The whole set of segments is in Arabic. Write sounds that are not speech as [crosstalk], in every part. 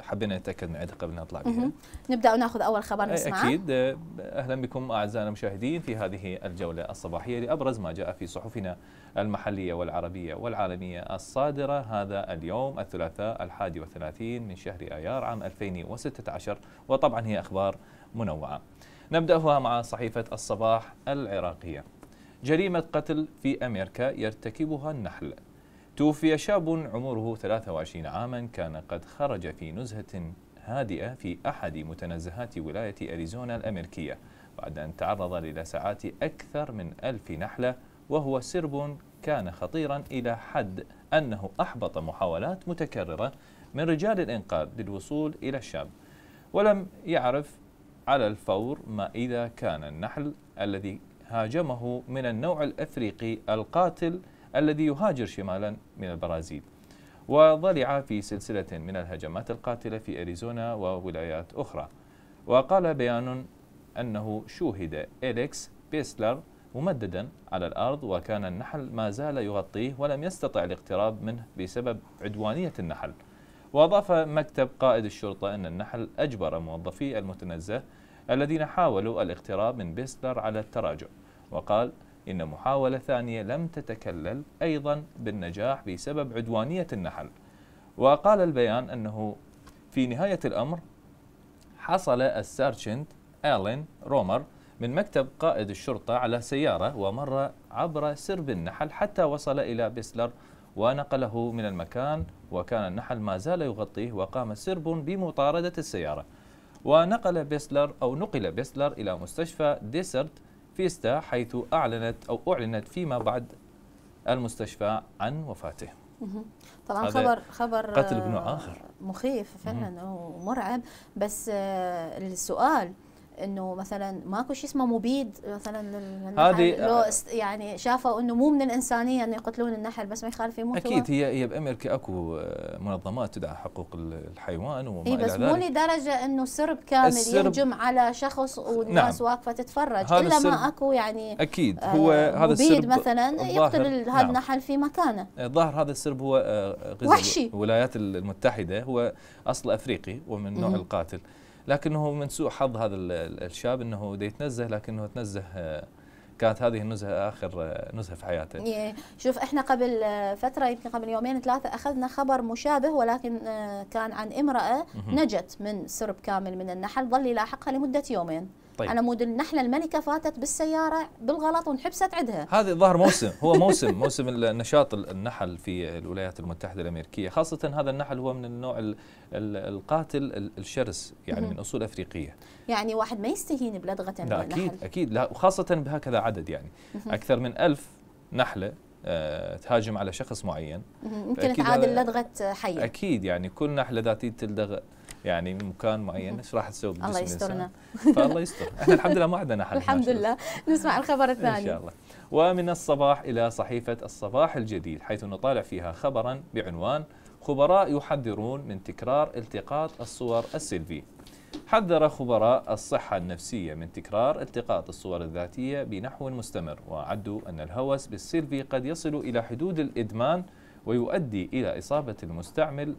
حبينا نتاكد من عدها قبل نطلع بها نبدا وناخذ اول خبر نسمعه اكيد آه، اهلا بكم اعزائنا المشاهدين في هذه الجوله الصباحيه لابرز ما جاء في صحفنا المحليه والعربيه والعالميه الصادره هذا اليوم الثلاثاء الحادي والثلاثين من شهر ايار عام 2016 وطبعا هي اخبار منوعه نبداها مع صحيفه الصباح العراقيه جريمه قتل في امريكا يرتكبها النحل توفي شاب عمره 23 عاما كان قد خرج في نزهة هادئة في أحد متنزهات ولاية أريزونا الأمريكية بعد أن تعرض للسعات أكثر من ألف نحلة وهو سرب كان خطيرا إلى حد أنه أحبط محاولات متكررة من رجال الإنقاذ للوصول إلى الشاب ولم يعرف على الفور ما إذا كان النحل الذي هاجمه من النوع الأفريقي القاتل الذي يهاجر شمالا من البرازيل وضلع في سلسلة من الهجمات القاتلة في أريزونا وولايات أخرى وقال بيان أنه شوهد إليكس بيسلر ممددا على الأرض وكان النحل ما زال يغطيه ولم يستطع الاقتراب منه بسبب عدوانية النحل وأضاف مكتب قائد الشرطة أن النحل أجبر موظفي المتنزه الذين حاولوا الاقتراب من بيسلر على التراجع وقال إن محاولة ثانية لم تتكلل أيضا بالنجاح بسبب عدوانية النحل وقال البيان أنه في نهاية الأمر حصل السارشنت آلين رومر من مكتب قائد الشرطة على سيارة ومر عبر سرب النحل حتى وصل إلى بيسلر ونقله من المكان وكان النحل ما زال يغطيه وقام سرب بمطاردة السيارة ونقل بيسلر أو نقل بيسلر إلى مستشفى ديسرت فيستا حيث أعلنت أو أعلنت فيما بعد المستشفى عن وفاته طبعا خبر خبر قتل ابنه آخر مخيف فعلا ومرعب بس السؤال آه، انه مثلا ماكو شيء اسمه مبيد مثلا هذه لو يعني شافوا انه مو من الانسانيه انه يقتلون النحل بس ما يخالف يموتوا اكيد هي هي بامريكا اكو آه، منظمات تدعى حقوق الحيوان وما إيه الى ذلك بس مو لدرجه انه سرب كامل السرب يهجم على شخص والناس نعم واقفه تتفرج الا ما اكو يعني اكيد آه، هو هذا السرب مبيد مثلا يقتل هذا نعم. النحل في مكانه آه، الظاهر هذا السرب هو وحشي الولايات المتحده هو اصل افريقي ومن نوع القاتل لكنه من سوء حظ هذا الشاب انه يتنزه لكنه تنزه آه، كانت هذه النزهه اخر آه، نزهه في حياته. إيه، شوف احنا قبل آه، فتره يمكن قبل يومين ثلاثه اخذنا خبر مشابه ولكن كان عن امراه نجت من سرب كامل من النحل ظل يلاحقها لمده يومين. طيب. انا مود النحله الملكه فاتت بالسياره بالغلط وانحبست عندها هذا ظهر موسم هو موسم موسم النشاط النحل في الولايات المتحده الامريكيه خاصه هذا النحل هو من النوع القاتل الشرس يعني من اصول افريقيه يعني واحد ما يستهين بلدغه لا اكيد النحل. اكيد لا وخاصه بهكذا عدد يعني اكثر من ألف نحله آه، تهاجم على شخص معين يمكن تعادل لدغه حيه اكيد يعني كل نحله ذاتيه تلدغ يعني من مكان معين ايش راح تسوي الله يسترنا فالله يستر احنا الحمد لله ما عندنا حل الحمد لله نسمع الخبر الثاني ان شاء الله ومن الصباح الى صحيفه الصباح الجديد حيث نطالع فيها خبرا بعنوان خبراء يحذرون من تكرار التقاط الصور السيلفي حذر خبراء الصحة النفسية من تكرار التقاط الصور الذاتية بنحو مستمر وأعدوا أن الهوس بالسيلفي قد يصل إلى حدود الإدمان ويؤدي إلى إصابة المستعمل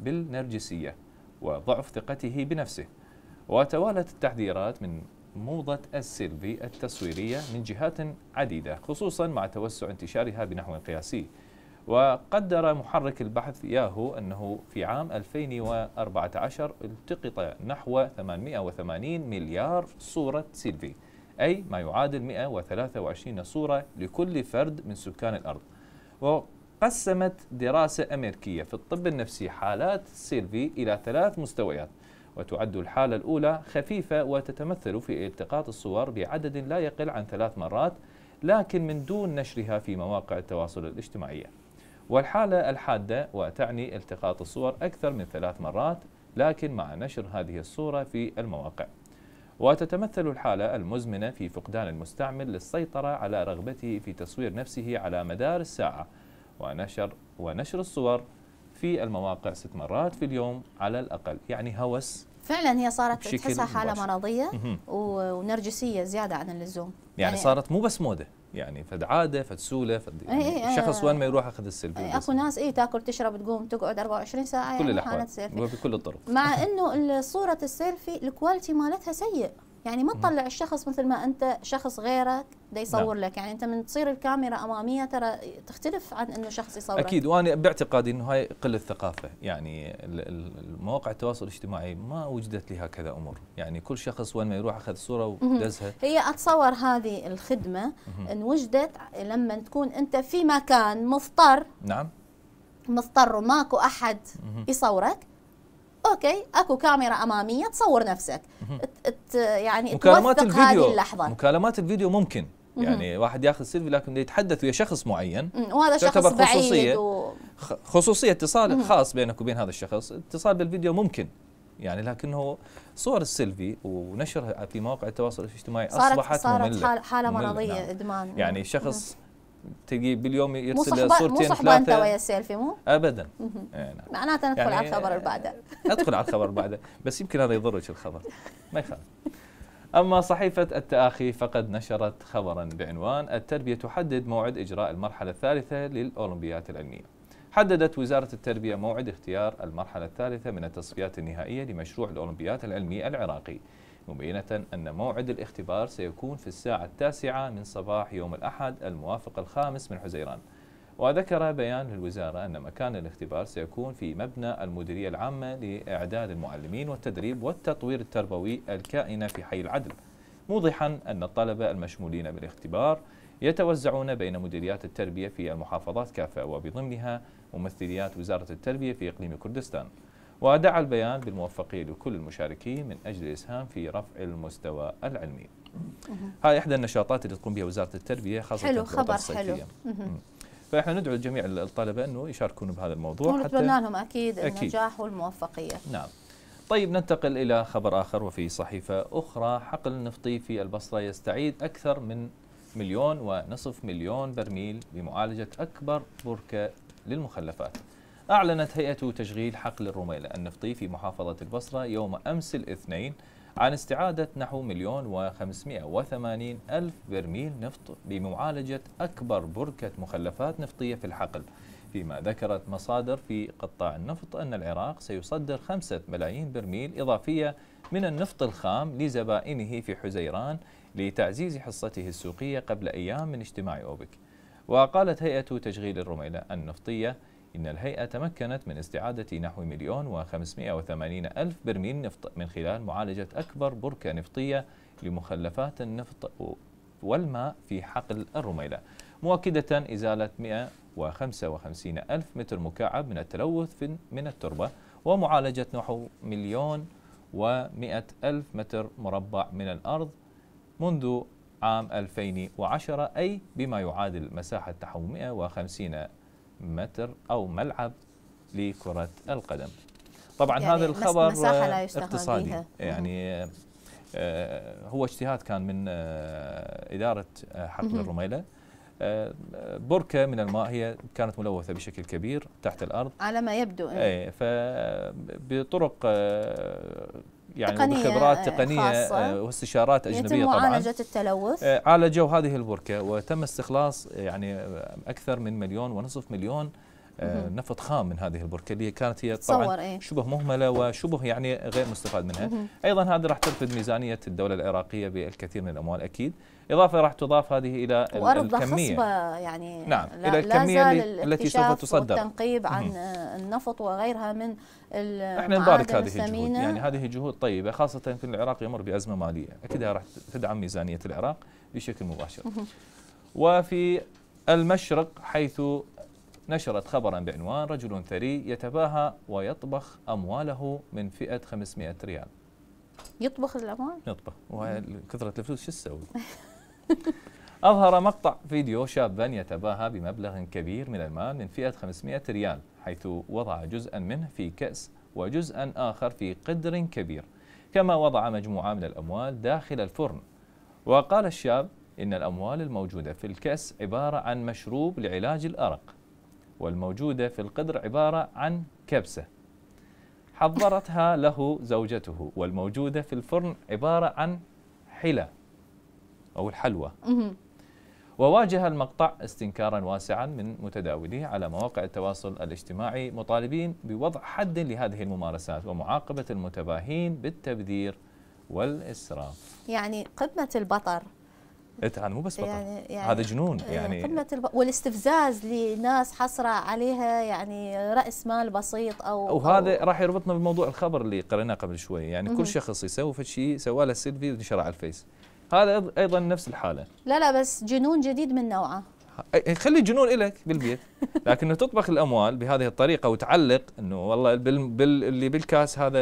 بالنرجسية وضعف ثقته بنفسه وتوالت التحذيرات من موضة السيلفي التصويرية من جهات عديدة خصوصا مع توسع انتشارها بنحو قياسي وقدر محرك البحث ياهو أنه في عام 2014 التقط نحو 880 مليار صورة سيلفي أي ما يعادل 123 صورة لكل فرد من سكان الأرض قسمت دراسة أمريكية في الطب النفسي حالات سيلفي إلى ثلاث مستويات وتعد الحالة الأولى خفيفة وتتمثل في التقاط الصور بعدد لا يقل عن ثلاث مرات لكن من دون نشرها في مواقع التواصل الاجتماعية والحالة الحادة وتعني التقاط الصور أكثر من ثلاث مرات لكن مع نشر هذه الصورة في المواقع وتتمثل الحالة المزمنة في فقدان المستعمل للسيطرة على رغبته في تصوير نفسه على مدار الساعة ونشر ونشر الصور في المواقع ست مرات في اليوم على الأقل يعني هوس فعلا هي صارت تحسها حالة مباشر. مرضية ونرجسية زيادة عن اللزوم يعني, يعني, يعني صارت مو بس موده يعني فد عاده فد سوله فد إيه، إيه، يعني ايه الشخص وين ما يروح اخذ السيلفي ايه اكو ناس اي تاكل تشرب تقوم تقعد 24 ساعه كل يعني الاحوال بكل الطرق مع [laughs] انه صوره السيلفي الكواليتي مالتها سيء يعني ما تطلع الشخص مثل ما انت شخص غيرك دا يصور لا. نعم. لك يعني انت من تصير الكاميرا اماميه ترى تختلف عن انه شخص يصورك اكيد وانا باعتقادي انه هاي قله ثقافه يعني المواقع التواصل الاجتماعي ما وجدت لها كذا امور يعني كل شخص وين ما يروح اخذ صوره ودزها هي اتصور هذه الخدمه انوجدت لما تكون انت في مكان مضطر نعم مضطر وماكو احد يصورك اوكي اكو كاميرا اماميه تصور نفسك يعني مكالمات الفيديو هذه اللحظه مكالمات الفيديو ممكن يعني واحد ياخذ سيلفي لكن يتحدث ويا شخص معين وهذا شخص خصوصية بعيد و... خصوصيه اتصال خاص بينك وبين هذا الشخص اتصال بالفيديو ممكن يعني لكنه صور السيلفي ونشرها في مواقع التواصل الاجتماعي اصبحت صارت مملة. حاله مرضيه نعم. ادمان يعني شخص مم. تجي باليوم يرسل صورتين مو صحبه انت ويا السيلفي مو؟ ابدا يعني معناته ندخل يعني [laughs] على الخبر اللي بعده على الخبر بعده بس يمكن هذا يضرك الخبر ما يخالف أما صحيفة التآخي فقد نشرت خبرا بعنوان التربية تحدد موعد إجراء المرحلة الثالثة للأولمبيات العلمية حددت وزارة التربية موعد اختيار المرحلة الثالثة من التصفيات النهائية لمشروع الأولمبيات العلمي العراقي مبينة أن موعد الاختبار سيكون في الساعة التاسعة من صباح يوم الأحد الموافق الخامس من حزيران وذكر بيان للوزارة أن مكان الاختبار سيكون في مبنى المديرية العامة لإعداد المعلمين والتدريب والتطوير التربوي الكائنة في حي العدل موضحا أن الطلبة المشمولين بالاختبار يتوزعون بين مديريات التربية في المحافظات كافة وبضمنها ممثليات وزارة التربية في إقليم كردستان ودعا البيان بالموفقية لكل المشاركين من أجل الإسهام في رفع المستوى العلمي هاي إحدى النشاطات اللي تقوم بها وزارة التربية خاصة حلو خبر حلو فاحنا ندعو جميع الطلبه انه يشاركون بهذا الموضوع ونتمنى لهم اكيد النجاح والموفقيه نعم طيب ننتقل الى خبر اخر وفي صحيفه اخرى حقل النفطي في البصره يستعيد اكثر من مليون ونصف مليون برميل لمعالجه اكبر بركه للمخلفات أعلنت هيئة تشغيل حقل الرميلة النفطي في محافظة البصرة يوم أمس الاثنين عن استعادة نحو مليون وخمسمائة وثمانين ألف برميل نفط بمعالجة أكبر بركة مخلفات نفطية في الحقل فيما ذكرت مصادر في قطاع النفط أن العراق سيصدر خمسة ملايين برميل إضافية من النفط الخام لزبائنه في حزيران لتعزيز حصته السوقية قبل أيام من اجتماع أوبك وقالت هيئة تشغيل الرميلة النفطية إن الهيئة تمكنت من استعادة نحو مليون وخمسمائة وثمانين ألف برميل نفط من خلال معالجة أكبر بركة نفطية لمخلفات النفط والماء في حقل الرميلة مؤكدة إزالة وخمسين ألف متر مكعب من التلوث من التربة ومعالجة نحو مليون ومئة ألف متر مربع من الأرض منذ عام 2010 أي بما يعادل مساحة نحو 150 متر أو ملعب لكرة القدم طبعا يعني هذا الخبر مساحة لا اقتصادي بيها. يعني آه، هو اجتهاد كان من آه، إدارة آه، حقل الرميلة بركة من الماء هي كانت ملوثة بشكل كبير تحت الأرض على ما يبدو أي إيه، فبطرق يعني تقنية بخبرات تقنيه آه، واستشارات اجنبيه يتم طبعا معالجه التلوث آه، عالجوا هذه البركه وتم استخلاص يعني اكثر من مليون ونصف مليون آه، نفط خام من هذه البركه اللي كانت هي طبعا إيه؟ شبه مهمله وشبه يعني غير مستفاد منها ايضا هذا راح ترفد ميزانيه الدوله العراقيه بالكثير من الاموال اكيد اضافه راح تضاف هذه الى الكميه خصبة يعني نعم لا الى الكميه التي سوف تصدر والتنقيب عن مم. النفط وغيرها من احنا نبارك هذه الجهود يعني هذه جهود طيبه خاصه في العراق يمر بازمه ماليه اكيد راح تدعم ميزانيه العراق بشكل مباشر وفي المشرق حيث نشرت خبرا بعنوان رجل ثري يتباهى ويطبخ أمواله من فئة 500 ريال يطبخ الأموال؟ يطبخ وكثرة الفلوس شو تسوي؟ [laughs] أظهر مقطع فيديو شابا يتباهى بمبلغ كبير من المال من فئة 500 ريال حيث وضع جزءا منه في كأس وجزءا آخر في قدر كبير كما وضع مجموعة من الأموال داخل الفرن وقال الشاب إن الأموال الموجودة في الكأس عبارة عن مشروب لعلاج الأرق والموجودة في القدر عبارة عن كبسة حضرتها له زوجته والموجودة في الفرن عبارة عن حلة أو الحلوى وواجه المقطع استنكارا واسعا من متداوليه على مواقع التواصل الاجتماعي مطالبين بوضع حد لهذه الممارسات ومعاقبة المتباهين بالتبذير والإسراف يعني قمة البطر اتعن مو بس بطل يعني, يعني هذا جنون إيه، يعني قمه الب... والاستفزاز لناس حصره عليها يعني راس مال بسيط او وهذا أو راح يربطنا بموضوع الخبر اللي قريناه قبل شوي يعني كل شخص يسوي في شيء سوى له سيلفي ونشره على الفيس هذا ايضا نفس الحاله لا لا بس جنون جديد من نوعه إيه، خلي الجنون إلك بالبيت لكنه تطبخ الأموال بهذه الطريقة وتعلق أنه والله بال بال اللي بالكاس هذا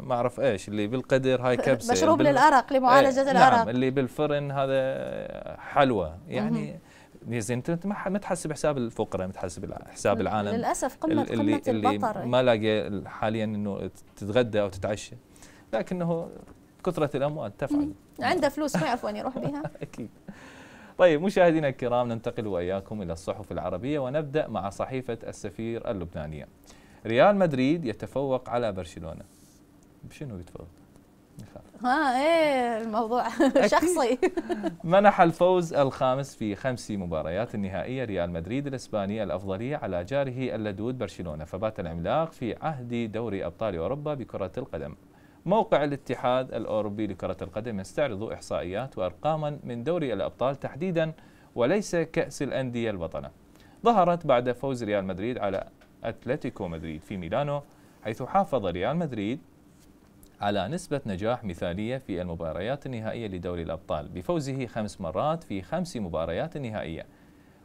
ما أعرف إيش اللي بالقدر هاي كبسة مشروب للأرق لمعالجة ايه الأرق نعم اللي بالفرن هذا حلوى يعني زين انت ما تحسب حساب الفقراء ما تحسب حساب العالم للاسف قمه اللي قمه اللي البطر ما لاقي حاليا انه تتغدى او تتعشى لكنه كثره الاموال تفعل عنده فلوس ما يعرف وين يروح بها [laughs] اكيد طيب مشاهدينا الكرام ننتقل واياكم الى الصحف العربيه ونبدا مع صحيفه السفير اللبنانيه. ريال مدريد يتفوق على برشلونه. بشنو يتفوق؟ ها ايه الموضوع [laughs] شخصي منح الفوز الخامس في خمس مباريات النهائيه ريال مدريد الاسباني الافضليه على جاره اللدود برشلونه فبات العملاق في عهد دوري ابطال اوروبا بكره القدم موقع الاتحاد الأوروبي لكرة القدم يستعرض إحصائيات وأرقاما من دوري الأبطال تحديدا وليس كأس الأندية البطلة ظهرت بعد فوز ريال مدريد على أتلتيكو مدريد في ميلانو حيث حافظ ريال مدريد على نسبة نجاح مثالية في المباريات النهائية لدوري الأبطال بفوزه خمس مرات في خمس مباريات نهائية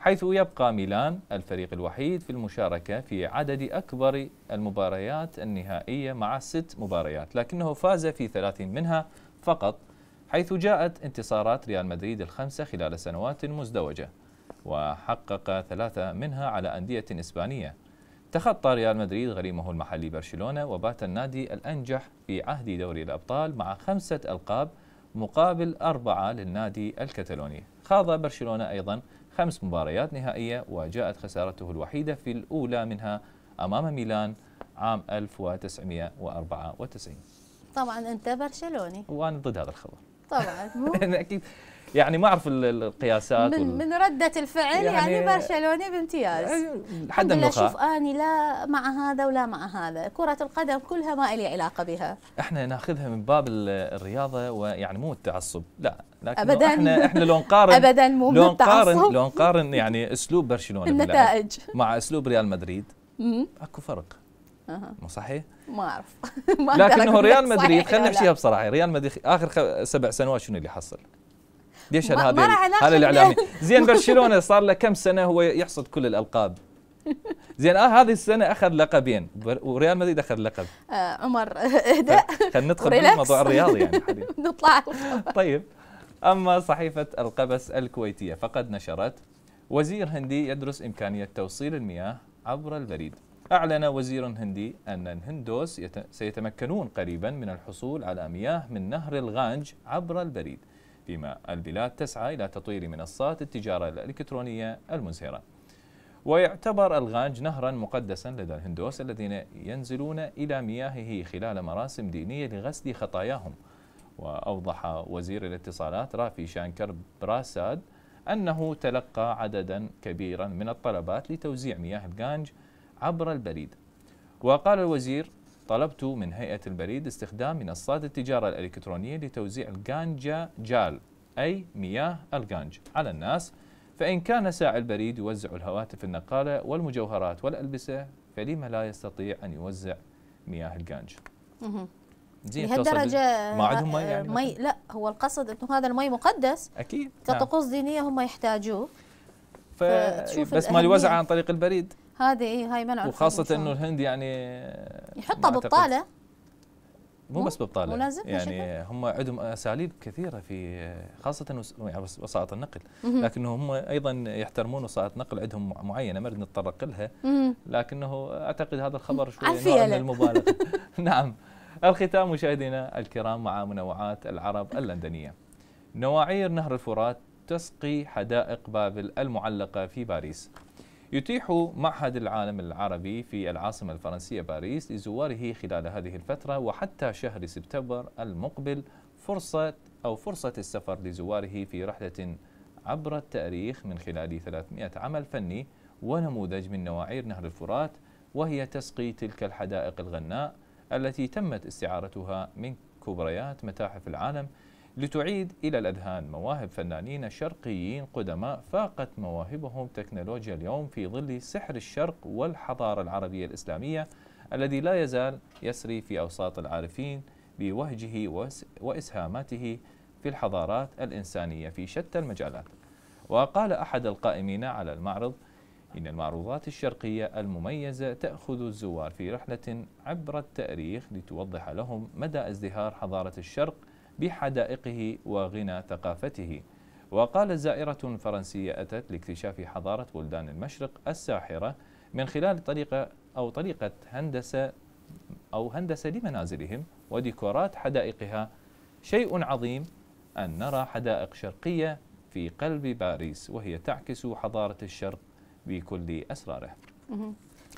حيث يبقى ميلان الفريق الوحيد في المشاركة في عدد أكبر المباريات النهائية مع ست مباريات لكنه فاز في 30 منها فقط حيث جاءت انتصارات ريال مدريد الخمسة خلال سنوات مزدوجة وحقق ثلاثة منها على أندية إسبانية تخطى ريال مدريد غريمه المحلي برشلونة وبات النادي الأنجح في عهد دوري الأبطال مع خمسة ألقاب مقابل أربعة للنادي الكتالوني خاض برشلونة أيضا خمس مباريات نهائية وجاءت خسارته الوحيدة في الأولى منها أمام ميلان عام 1994 طبعا أنت برشلوني وأنا ضد هذا الخبر طبعا [laughs] اكيد يعني ما اعرف القياسات من, وال... من رده الفعل يعني, يعني برشلوني بامتياز حد النخاع شوف اني لا مع هذا ولا مع هذا كره القدم كلها ما لي علاقه بها احنا ناخذها من باب الرياضه ويعني مو التعصب لا لكن ابدا احنا احنا لو نقارن [laughs] ابدا مو لو نقارن لو نقارن يعني اسلوب برشلونه النتائج مع اسلوب ريال مدريد اكو فرق مو صحيح؟ ما اعرف [laughs] لكن هو ريال مدريد خلينا نحكيها بصراحه ريال مدريد اخر سبع سنوات شنو اللي حصل؟ ليش هذا هذا الاعلامي زين برشلونه [laughs] صار له كم سنه هو يحصد كل الالقاب [laughs] زين آه هذه السنه اخذ لقبين وريال مدريد اخذ لقب آه عمر [laughs] اهدأ خلينا ندخل بالموضوع الرياضي يعني نطلع طيب اما صحيفه القبس الكويتيه فقد نشرت وزير هندي يدرس امكانيه توصيل المياه عبر البريد أعلن وزير هندي أن الهندوس سيتمكنون قريبا من الحصول على مياه من نهر الغانج عبر البريد فيما البلاد تسعى إلى تطوير منصات التجارة الإلكترونية المزهرة ويعتبر الغانج نهرا مقدسا لدى الهندوس الذين ينزلون إلى مياهه خلال مراسم دينية لغسل خطاياهم وأوضح وزير الاتصالات رافي شانكر براساد أنه تلقى عددا كبيرا من الطلبات لتوزيع مياه الغانج عبر البريد وقال الوزير طلبت من هيئة البريد استخدام منصات التجارة الإلكترونية لتوزيع الجانجا جال أي مياه الجانج على الناس فإن كان ساعي البريد يوزع الهواتف النقالة والمجوهرات والألبسة فلما لا يستطيع أن يوزع مياه الجانج زين لهالدرجه ما عندهم مي يعني آه، مي لا هو القصد انه هذا المي مقدس اكيد نعم. كطقوس دينيه هم يحتاجوه ف... بس ما يوزع عن طريق البريد هذه اي هاي منع وخاصه انه الهند يعني آه، يحطها بالطاله مو بس ببطاله يعني هم عندهم اساليب كثيره في آه، خاصه يعني وسائط النقل لكنه هم ايضا يحترمون وسائط نقل عندهم معينه ما نتطرق لها لكنه اعتقد هذا الخبر شوي نوع من المبالغه [laughs] [laughs] نعم الختام مشاهدينا الكرام مع منوعات العرب اللندنيه نواعير نهر الفرات تسقي حدائق بابل المعلقه في باريس يتيح معهد العالم العربي في العاصمة الفرنسية باريس لزواره خلال هذه الفترة وحتى شهر سبتمبر المقبل فرصة أو فرصة السفر لزواره في رحلة عبر التاريخ من خلال 300 عمل فني ونموذج من نواعير نهر الفرات وهي تسقي تلك الحدائق الغناء التي تمت استعارتها من كبريات متاحف العالم لتعيد إلى الأذهان مواهب فنانين شرقيين قدماء فاقت مواهبهم تكنولوجيا اليوم في ظل سحر الشرق والحضارة العربية الإسلامية الذي لا يزال يسري في أوساط العارفين بوهجه وإسهاماته في الحضارات الإنسانية في شتى المجالات وقال أحد القائمين على المعرض إن المعروضات الشرقية المميزة تأخذ الزوار في رحلة عبر التاريخ لتوضح لهم مدى ازدهار حضارة الشرق بحدائقه وغنى ثقافته وقال زائرة فرنسية أتت لاكتشاف حضارة بلدان المشرق الساحرة من خلال طريقة أو طريقة هندسة أو هندسة لمنازلهم وديكورات حدائقها شيء عظيم أن نرى حدائق شرقية في قلب باريس وهي تعكس حضارة الشرق بكل أسراره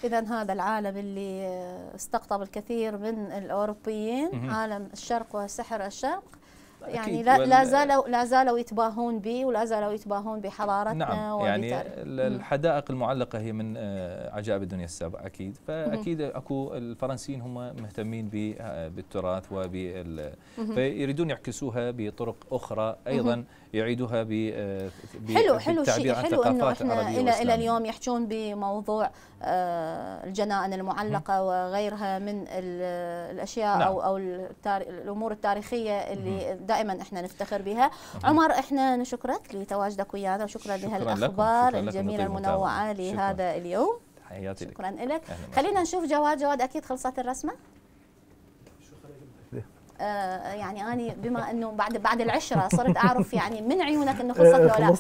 إذا هذا العالم اللي استقطب الكثير من الأوروبيين عالم الشرق وسحر الشرق يعني لا, لا زالوا لا زالوا يتباهون به ولا زالوا يتباهون بحضارتنا نعم يعني الحدائق المعلقه هي من آه، عجائب الدنيا السبع اكيد فاكيد اكو الفرنسيين هم مهتمين آه، بالتراث وب فيريدون يعكسوها بطرق اخرى ايضا يعيدوها ب آه، حلو حلو شيء حلو انه احنا الى الى اليوم يحجون بموضوع آه، الجنائن المعلقه وغيرها من الاشياء نعم. او او الامور التاريخيه اللي دائما احنا نفتخر بها عمر احنا نشكرك لتواجدك ويانا وشكرا لهالاخبار الجميله المنوعه لهذا اليوم حياتي شكرا لك خلينا نشوف جواد جواد اكيد خلصت الرسمه آه، يعني أنا بما أنه بعد بعد العشرة صرت أعرف يعني من عيونك أنه خلصت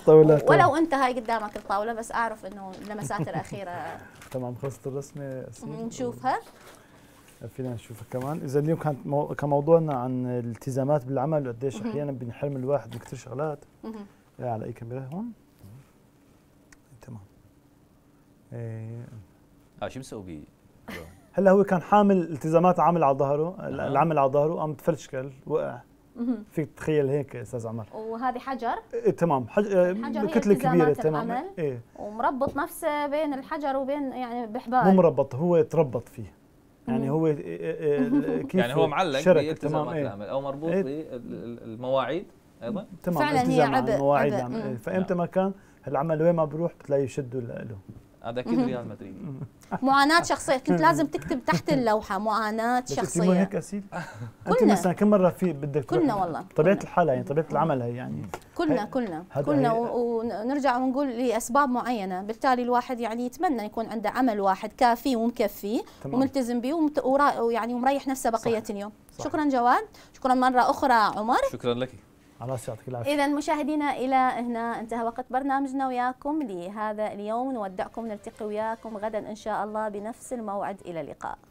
إيه، ولا لا ولو أنت هاي قدامك الطاولة بس أعرف أنه لمسات الأخيرة تمام خلصت الرسمة نشوفها فينا نشوفها كمان اذا اليوم كانت كموضوعنا عن الالتزامات بالعمل وقديش احيانا بنحرم الواحد من كثير شغلات إيه على اي كاميرا هون تمام ايه اه شو مسوي هلا هو كان حامل التزامات عامل على ظهره آه. نعم. العمل على ظهره قام تفرشكل وقع فيك تتخيل هيك استاذ عمر وهذه حجر إيه تمام حج... حجر كتله كبيره تمام إيه؟ ومربط نفسه بين الحجر وبين يعني بحبال مو مربط هو تربط فيه يعني هو إيه، إيه، إيه، كيف يعني هو معلق تمام إيه؟ او مربوط إيه؟ بالمواعيد ايضا تمام فعلا هي عبء, عبء. فامتى نعم. ما كان العمل وين ما بروح بتلاقيه يشدوا له هذا اكيد ريال مدريد [laughs] معاناه شخصيه كنت لازم تكتب تحت اللوحه معاناه شخصيه هيك اسيل [laughs] كلنا مثلا كم مره في بدك كلنا والله طبيعه الحاله يعني طبيعه العمل يعني. هي يعني كلنا كلنا كلنا ونرجع ونقول لاسباب معينه بالتالي الواحد يعني يتمنى يكون عنده عمل واحد كافي ومكفي وملتزم به ويعني ومريح نفسه بقيه اليوم شكرا جواد شكرا مره اخرى عمر شكرا لك خلاص يعطيك العافيه اذا مشاهدينا الى هنا انتهى وقت برنامجنا وياكم لهذا اليوم نودعكم نلتقي وياكم غدا ان شاء الله بنفس الموعد الى اللقاء